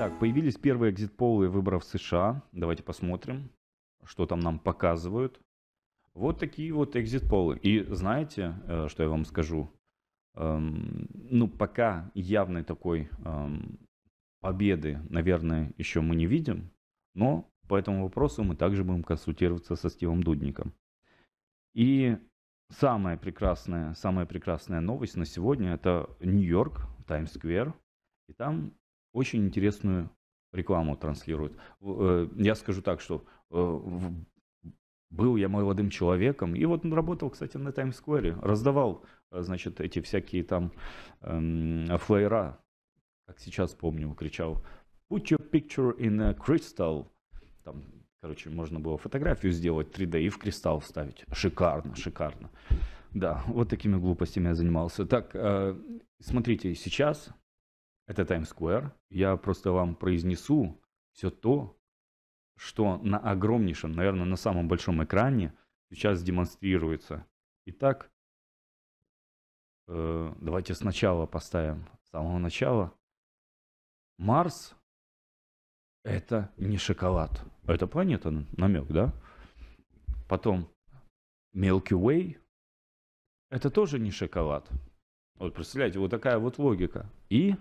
Так, появились первые экзит-полы выборов США. Давайте посмотрим, что там нам показывают. Вот такие вот экзит-полы. И знаете, э, что я вам скажу? Эм, ну, пока явной такой эм, победы, наверное, еще мы не видим. Но по этому вопросу мы также будем консультироваться со Стивом Дудником. И самая прекрасная, самая прекрасная новость на сегодня это Нью-Йорк, Таймс-сквер. И там очень интересную рекламу транслируют. Э, я скажу так, что э, был я молодым человеком, и вот он работал, кстати, на таймс Square, раздавал, э, значит, эти всякие там эм, флеера, как сейчас помню, кричал «Put your picture in a crystal», там, короче, можно было фотографию сделать 3D и в кристалл вставить. Шикарно, шикарно. Да, вот такими глупостями я занимался. Так, смотрите, сейчас это Times Square. Я просто вам произнесу все то, что на огромнейшем, наверное, на самом большом экране сейчас демонстрируется. Итак, э, давайте сначала поставим, с самого начала. Марс – это не шоколад. Это планета, намек, да? Потом Milky Way – это тоже не шоколад. Вот представляете, вот такая вот логика. И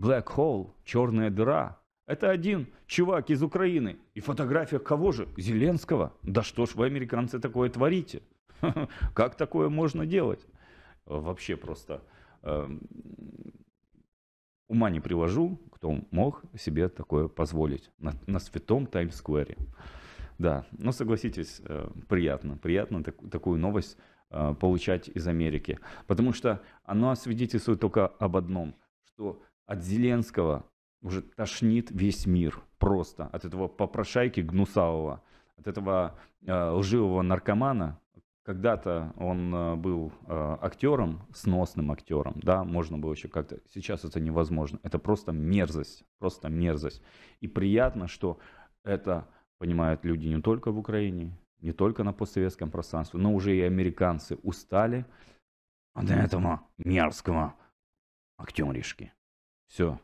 Black Hole, черная дыра. Это один чувак из Украины. И фотография кого же? Зеленского? Да что ж вы, американцы, такое творите? Как такое можно делать? Вообще просто эм, ума не привожу, кто мог себе такое позволить на, на святом Таймс-сквере. Да, но ну согласитесь, э, приятно, приятно так, такую новость э, получать из Америки, потому что она свидетельствует только об одном, что от Зеленского уже тошнит весь мир просто. От этого попрошайки гнусавого, от этого э, лживого наркомана. Когда-то он э, был э, актером, сносным актером, да, можно было еще как-то. Сейчас это невозможно. Это просто мерзость, просто мерзость. И приятно, что это понимают люди не только в Украине, не только на постсоветском пространстве, но уже и американцы устали от этого мерзкого актеришки. Все.